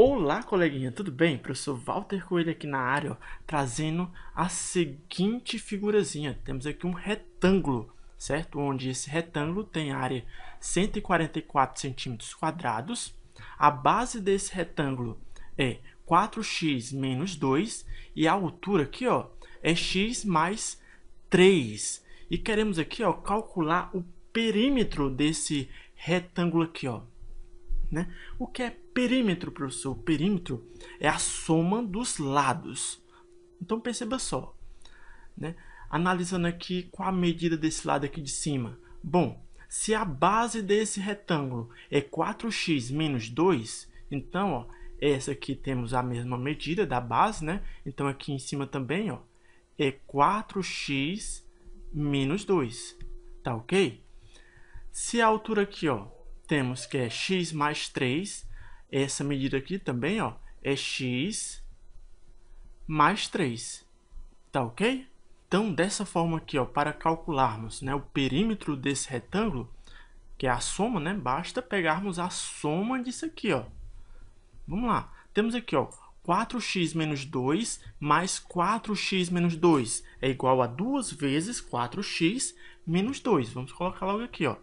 Olá, coleguinha, tudo bem? Professor Walter Coelho aqui na área, ó, trazendo a seguinte figurazinha. Temos aqui um retângulo, certo? Onde esse retângulo tem área 144 centímetros quadrados. A base desse retângulo é 4x menos 2 e a altura aqui ó, é x mais 3. E queremos aqui ó, calcular o perímetro desse retângulo aqui. Ó. Né? O que é perímetro, professor? Perímetro é a soma dos lados. Então perceba só, né? analisando aqui qual a medida desse lado aqui de cima. Bom, se a base desse retângulo é 4x menos 2, então ó, essa aqui temos a mesma medida da base, né? então aqui em cima também ó, é 4x menos 2, tá ok? Se a altura aqui ó, temos que é x mais 3. Essa medida aqui também ó, é x mais 3. Tá ok? Então, dessa forma aqui, ó, para calcularmos né, o perímetro desse retângulo, que é a soma, né, basta pegarmos a soma disso aqui. Ó. Vamos lá. Temos aqui ó, 4x menos 2 mais 4x menos 2 é igual a 2 vezes 4x menos 2. Vamos colocar logo aqui. Ó.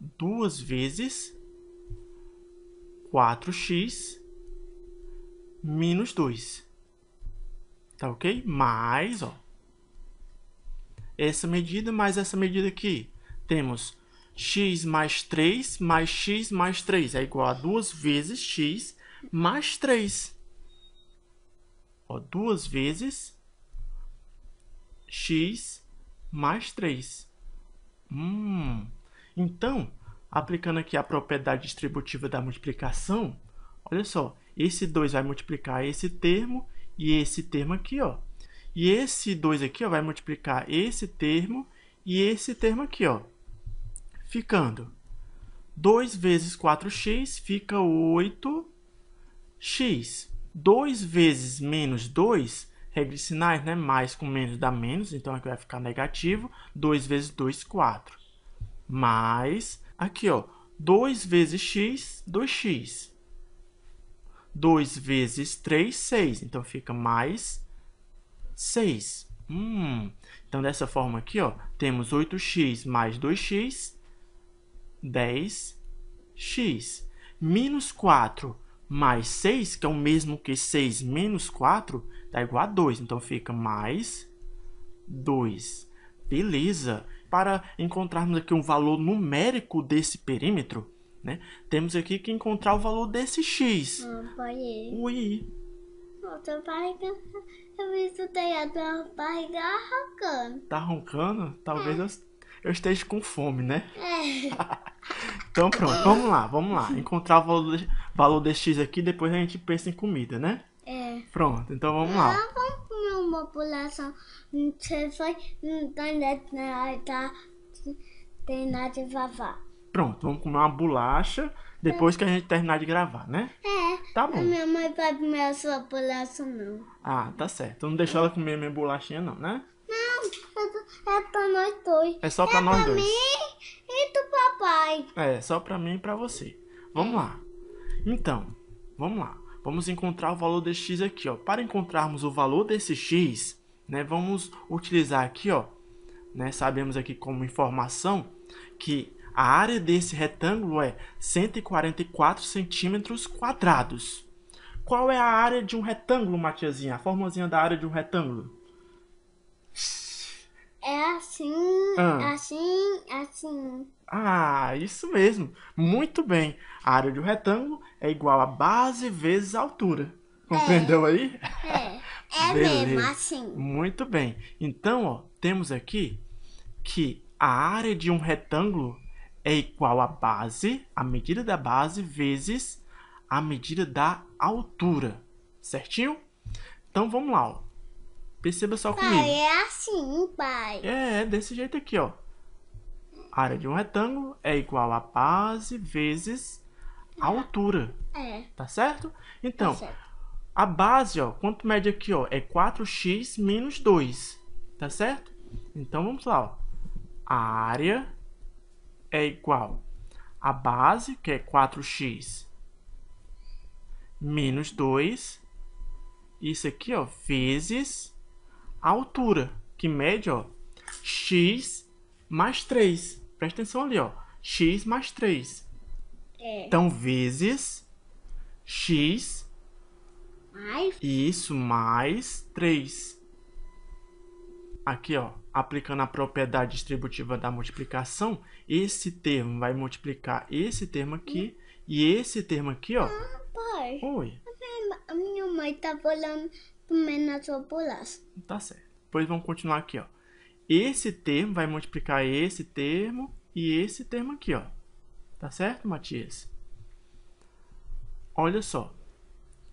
2 vezes 4x menos 2. Tá ok? Mais, ó, essa medida mais essa medida aqui. Temos x mais 3 mais x mais 3 é igual a 2 vezes x mais 3. Ó, 2 vezes x mais 3. Hum, então, aplicando aqui a propriedade distributiva da multiplicação, olha só, esse 2 vai multiplicar esse termo e esse termo aqui, ó. E esse 2 aqui ó, vai multiplicar esse termo e esse termo aqui, ó. Ficando 2 vezes 4x fica 8x. 2 vezes menos 2, regra de sinais, né? Mais com menos dá menos, então aqui vai ficar negativo. 2 vezes 2, 4 mais, aqui ó, 2 vezes x, 2x. 2 vezes 3, 6. Então, fica mais 6. Hum. Então, dessa forma aqui, ó, temos 8x mais 2x, 10x. Menos 4 mais 6, que é o mesmo que 6 menos 4, dá igual a 2. Então, fica mais 2. Beleza para encontrarmos aqui um valor numérico desse perímetro, né, temos aqui que encontrar o valor desse x. Hum, pode O i. Outra barriga, eu vi que o telhado da barriga roncando. Tá arrancando? Talvez é. eu, esteja com fome, né? É. então pronto, vamos lá, vamos lá. Encontrar o valor, valor desse x aqui, depois a gente pensa em comida, né? É. Pronto, então vamos lá. vamos comer uma população. Você foi né? tá terminar de gravar. Pronto, vamos comer uma bolacha depois que a gente terminar de gravar, né? É. Tá bom. Minha mãe vai comer a sua bolacha, não. Ah, tá certo. Então não deixa ela comer minha bolachinha, não, né? Não, é, é pra nós dois. É só pra é nós pra dois. Mim e do papai. É, só pra mim e pra você. Vamos lá. Então, vamos lá vamos encontrar o valor desse x aqui, ó. Para encontrarmos o valor desse x, né, vamos utilizar aqui, ó, né, sabemos aqui como informação que a área desse retângulo é 144 centímetros quadrados. Qual é a área de um retângulo, Matiazinha? A formazinha da área de um retângulo? É assim, ah. assim Sim. Ah, isso mesmo. Muito bem. A área de um retângulo é igual a base vezes a altura. Compreendeu é. aí? É. É Beleza. mesmo assim. Muito bem. Então, ó, temos aqui que a área de um retângulo é igual à base, a medida da base, vezes a medida da altura. Certinho? Então vamos lá, ó. Perceba só pai, comigo. é assim, pai. É, é desse jeito aqui, ó área de um retângulo é igual a base vezes a altura. É. Tá certo? Então, tá certo. a base, ó, quanto mede aqui, ó, é 4x menos 2. Tá certo? Então, vamos lá, ó. A área é igual a base, que é 4x, menos 2, isso aqui, ó, vezes a altura, que mede, ó, x mais 3. Presta atenção ali, ó. X mais 3. É. Então, vezes X. Mais? Isso, mais 3. Aqui, ó. Aplicando a propriedade distributiva da multiplicação, esse termo vai multiplicar esse termo aqui e esse termo aqui, ó. Ah, pai. Oi. A minha mãe tá bolando comendo a sua Tá certo. Depois vamos continuar aqui, ó esse termo vai multiplicar esse termo e esse termo aqui, ó. Tá certo, Matias? Olha só.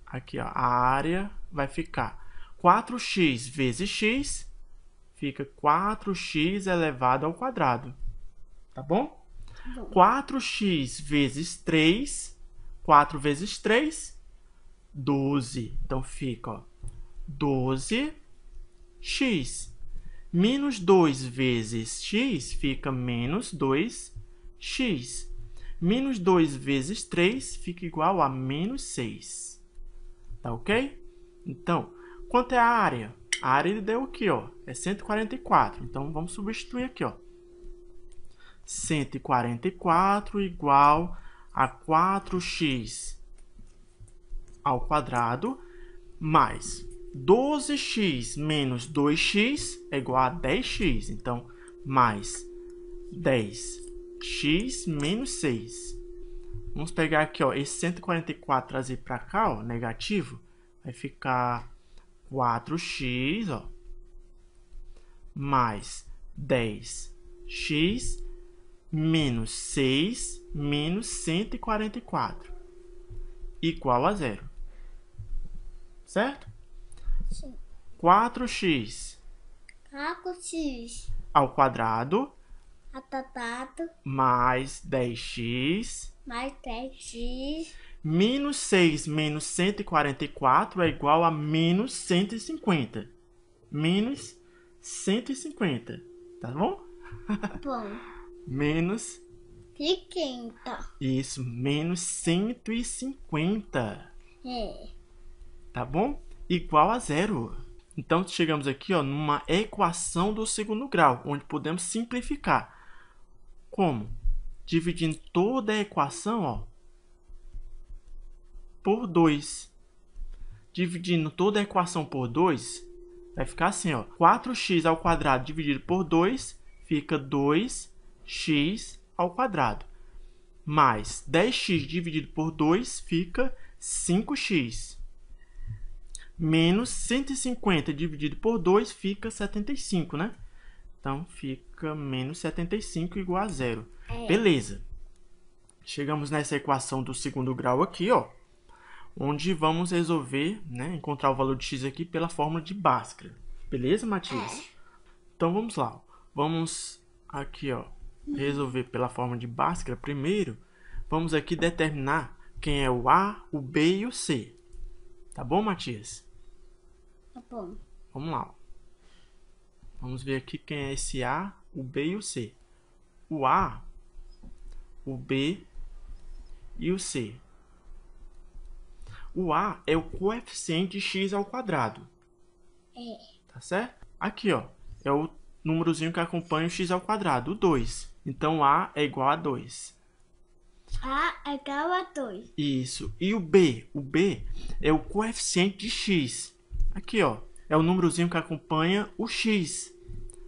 Aqui, ó, a área vai ficar 4x vezes x fica 4x elevado ao quadrado. Tá bom? 4x vezes 3, 4 vezes 3, 12. Então fica, ó, 12x Menos 2 vezes x fica menos 2x. Menos 2 vezes 3 fica igual a menos 6. Tá ok? Então, quanto é a área? A área deu aqui, ó, é 144. Então, vamos substituir aqui, ó. 144 igual a 4x ao quadrado mais 12x menos 2x é igual a 10x. Então, mais 10x menos 6. Vamos pegar aqui, ó, esse 144 trazer para cá, ó, negativo. Vai ficar 4x, ó, mais 10x menos 6 menos 144 igual a zero, certo? Sim. 4x. 4x. Ao quadrado. Ao Mais 10x. Mais 10x. Menos 6 menos 144 é igual a menos 150. Menos 150. Tá bom? Bom. menos 50. Isso, menos 150. É. Tá bom? igual a zero. Então chegamos aqui ó, numa equação do segundo grau, onde podemos simplificar. Como? Dividindo toda a equação ó, por 2. Dividindo toda a equação por 2, vai ficar assim, ó, 4x dividido por 2 fica 2x Mais 10x dividido por 2 fica 5x menos 150 dividido por 2 fica 75, né? Então, fica menos 75 igual a zero. É. Beleza. Chegamos nessa equação do segundo grau aqui, ó. Onde vamos resolver, né, encontrar o valor de x aqui pela fórmula de Bhaskara. Beleza, Matias? É. Então, vamos lá. Vamos aqui, ó, resolver pela fórmula de Bhaskara primeiro. Vamos aqui determinar quem é o A, o B e o C. Tá bom, Matias? Tá bom. Vamos lá. Vamos ver aqui quem é esse A, o B e o C. O A, o B e o C. O A é o coeficiente x ao quadrado. É. Tá certo? Aqui, ó, é o númerozinho que acompanha o x ao quadrado, o 2. Então, A é igual a 2. A é igual a 2. Isso. E o B? O B é o coeficiente de x. Aqui, ó. É o númerozinho que acompanha o X.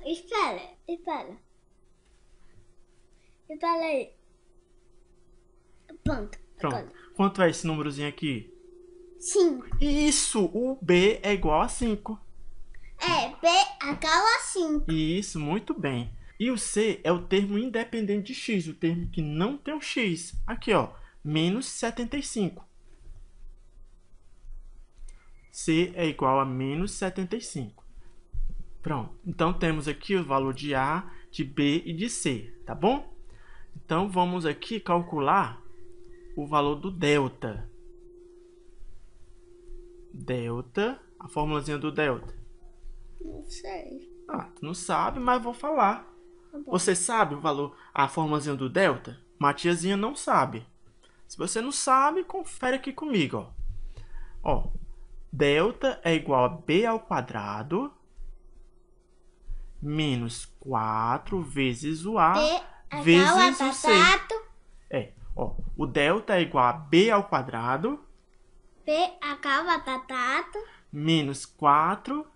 Espera, espera. Espera aí. Pronto. Pronto. Agora. Quanto é esse númerozinho aqui? 5. Isso, o B é igual a 5. É, B é igual a 5. Isso, muito bem. E o C é o termo independente de X, o termo que não tem o um X. Aqui, ó, menos 75. C é igual a menos 75. Pronto. Então, temos aqui o valor de A, de B e de C, tá bom? Então, vamos aqui calcular o valor do delta. Delta, a formulazinha do delta. Não sei. Ah, tu não sabe, mas vou falar. Tá você sabe o valor, a formulazinha do delta? Matiazinha não sabe. Se você não sabe, confere aqui comigo, ó. Ó, delta é igual a b ao quadrado menos 4 vezes o a T, é vezes o c. É, ó, o delta é igual a b ao quadrado b ao quadrado menos 4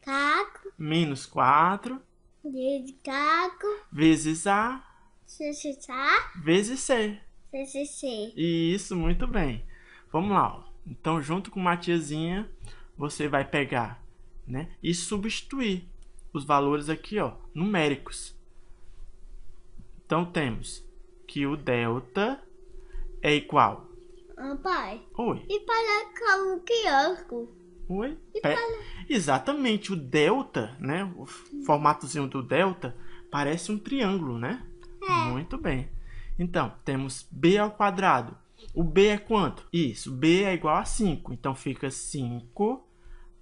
caco menos 4 vezes caco vezes a vezes a vezes c. Vezes c. Isso, muito bem. Vamos lá, ó. Então, junto com uma você vai pegar né, e substituir os valores aqui ó, numéricos. Então, temos que o delta é igual... Ah, pai. Oi. E para o quiosco? Oi? Para... Exatamente, o delta, né? O formatozinho do delta parece um triângulo, né? É. Muito bem. Então, temos b ao quadrado o B é quanto? Isso, B é igual a 5. Então, fica 5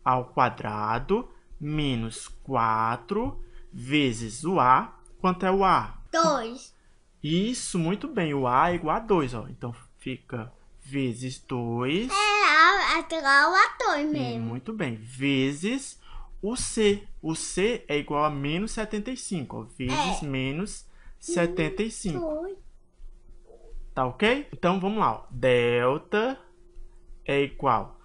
ao quadrado menos 4 vezes o A. Quanto é o A? 2. Isso, muito bem. O A é igual a 2, ó. Então, fica vezes 2. É, até lá o A2 mesmo. Muito bem. Vezes o C. O C é igual a menos 75, ó. Vezes é. menos 75. Foi tá ok? Então, vamos lá, ó. delta é igual,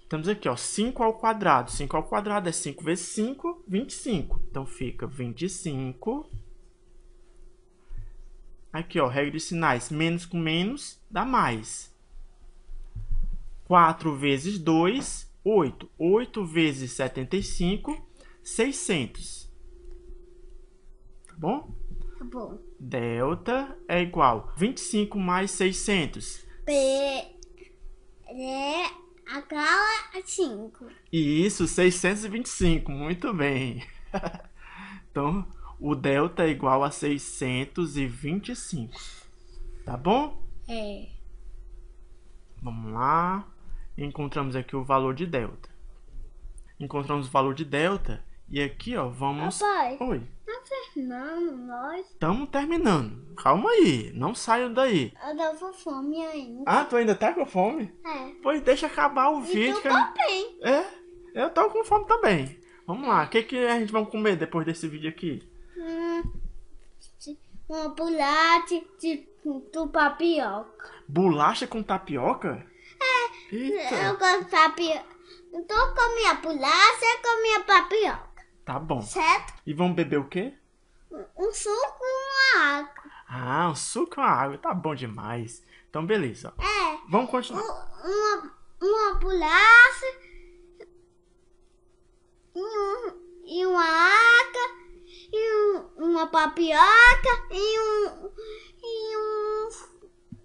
estamos aqui, ó, 5 ao quadrado, 5 ao quadrado é 5 vezes 5, 25, então fica 25, aqui, ó, regra de sinais, menos com menos dá mais, 4 vezes 2, 8, 8 vezes 75, 600, tá bom? Tá bom delta é igual a 25 mais 600. P é a cala 5. Isso, 625. Muito bem. então, o delta é igual a 625. Tá bom? É. Vamos lá. Encontramos aqui o valor de delta. Encontramos o valor de delta e aqui, ó, vamos Papai. Oi terminando, nós. Estamos terminando. Calma aí, não saiam daí. Eu tô com fome ainda. Ah, tu ainda tá com fome? É. Pois deixa acabar o vídeo. Eu também tá É, eu tô com fome também. Vamos lá, o que, que a gente vai comer depois desse vídeo aqui? Hum, uma bolacha de, com tapioca. Bolacha com tapioca? É, Eita. eu gosto de tapioca. Então eu comi a bolacha e comi a tapioca. Tá bom. Certo? E vamos beber o quê? um suco e uma água. Ah, um suco e uma água. Tá bom demais. Então, beleza. É. Vamos continuar. uma, uma bolacha e, um, e uma água e um, uma papioca e um, e um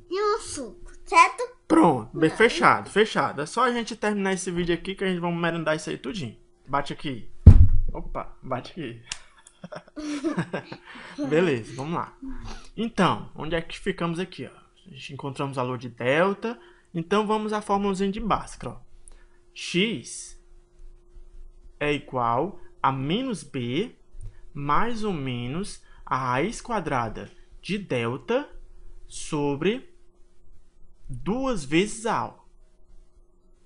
e um suco, certo? Pronto, bem fechado, fechado. É só a gente terminar esse vídeo aqui que a gente vai merendar isso aí tudinho. Bate aqui. Opa, bate aqui. Beleza, vamos lá. Então, onde é que ficamos aqui? Ó? A gente encontramos a lua de delta. Então, vamos à formulazinha de Bhaskara. x é igual a menos b mais ou menos a raiz quadrada de delta sobre duas vezes a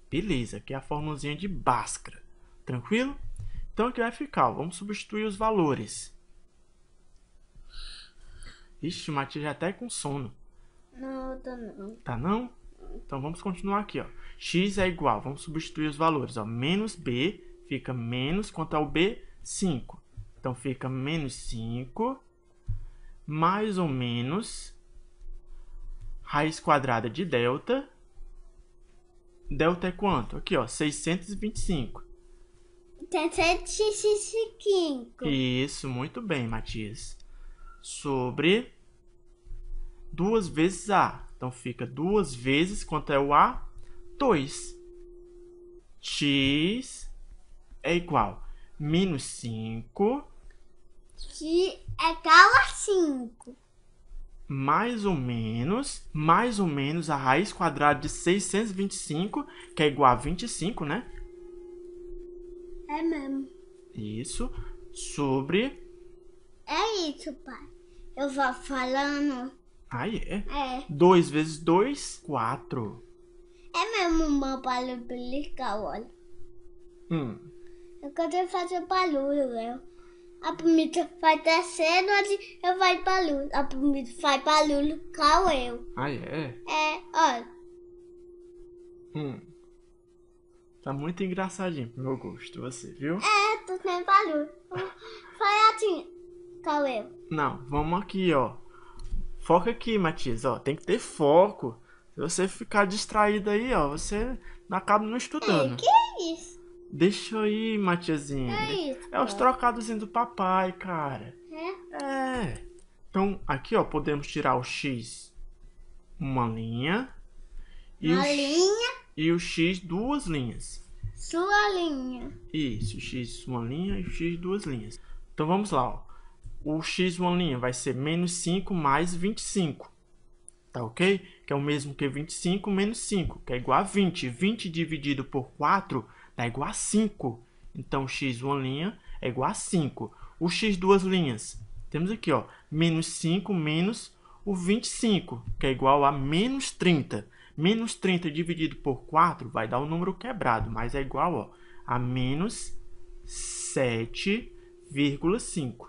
Beleza, aqui é a formulazinha de Bhaskara. Tranquilo? Então, o é que vai ficar? Vamos substituir os valores. Ixi, o Matias já tá é com sono. Não, tá não. Tá não? Então, vamos continuar aqui, ó. x é igual, vamos substituir os valores, ó. Menos b fica menos, quanto ao b, 5. Então, fica menos 5 mais ou menos raiz quadrada de delta. Delta é quanto? Aqui, ó, 625. 75. Então, é Isso, muito bem, Matias. Sobre duas vezes A. Então fica duas vezes quanto é o A? 2. É X é igual a menos 5. X é igual a 5. Mais ou menos, mais ou menos a raiz quadrada de 625, que é igual a 25, né? É mesmo. Isso. Sobre. É isso, pai. Eu vou falando. ah, é? É. Dois vezes dois, quatro. É mesmo uma barulho brincar, olha. Hum. É eu quero fazer barulho, velho. A pumita vai descendo, eu vai barulho. A pumita faz barulho, cal eu. Ah, é? É, olha. Hum. Tá muito engraçadinho pro meu gosto, você, viu? É, tu tem valor. Foi assim, Cauê. Não, vamos aqui, ó. Foca aqui, Matias, ó. Tem que ter foco. Se você ficar distraído aí, ó, você acaba não estudando. Ei, que é isso? Deixa eu ir, É isso. É os trocados do papai, cara. É? É. Então, aqui, ó, podemos tirar o X. Uma linha. E uma o... linha e o x duas linhas. Sua linha. Isso, x uma linha e o x duas linhas. Então vamos lá. Ó. O x uma linha vai ser menos 5 mais 25. Tá ok? Que é o mesmo que 25 menos 5, que é igual a 20. 20 dividido por 4 dá igual a 5. Então x uma linha é igual a 5. O x duas linhas. Temos aqui, ó, menos 5 menos o 25, que é igual a menos 30. Menos 30 dividido por 4 vai dar o um número quebrado, mas é igual ó, a menos 7,5.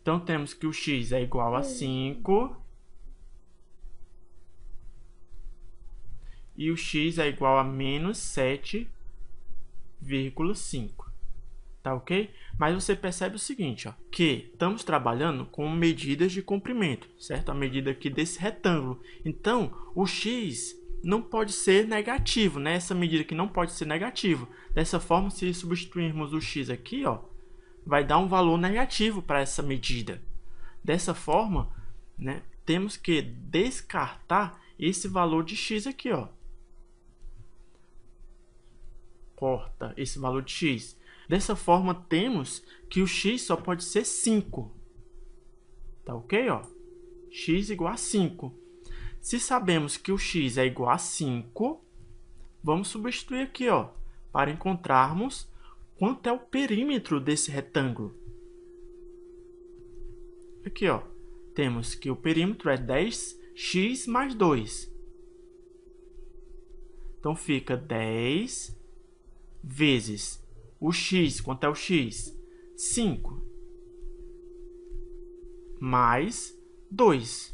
Então, temos que o x é igual a 5 e o x é igual a menos 7,5. Tá ok? Mas você percebe o seguinte, ó, que estamos trabalhando com medidas de comprimento, certo? A medida aqui desse retângulo. Então, o x não pode ser negativo, né? Essa medida que não pode ser negativa. Dessa forma, se substituirmos o x aqui, ó, vai dar um valor negativo para essa medida. Dessa forma, né, temos que descartar esse valor de x aqui, ó. Corta esse valor de x. Dessa forma, temos que o x só pode ser 5. Tá ok, ó? x igual a 5. Se sabemos que o x é igual a 5, vamos substituir aqui ó, para encontrarmos quanto é o perímetro desse retângulo. Aqui ó, temos que o perímetro é 10x mais 2. Então fica 10 vezes o x, quanto é o x? 5 mais 2.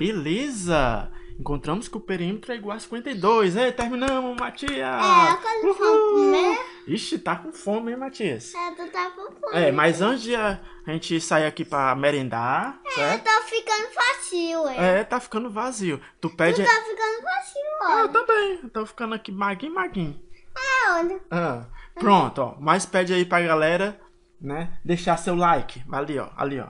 Beleza! Encontramos que o perímetro é igual a 52. Ei, terminamos, Matias! É, eu tô com né? Ixi, tá com fome, hein, Matias? É, tu tá com fome. É, mas antes de a, gente sair aqui pra merendar... É, certo? tá ficando vazio, hein. É, tá ficando vazio. Tu pede... Tu tá ficando vazio, ó. Ah, tá eu também. tô ficando aqui maguinho, maguinho. É, Ah, pronto, ó. Mas pede aí pra galera, né, deixar seu like. Ali, ó, ali, ó.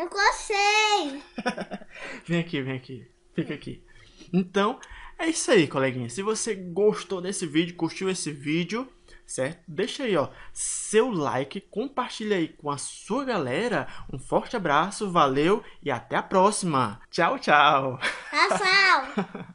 Eu gostei! vem aqui, vem aqui. Fica aqui. Então, é isso aí, coleguinha. Se você gostou desse vídeo, curtiu esse vídeo, certo? Deixa aí, ó, seu like, compartilha aí com a sua galera. Um forte abraço, valeu e até a próxima. Tchau, tchau. Tchau, tchau.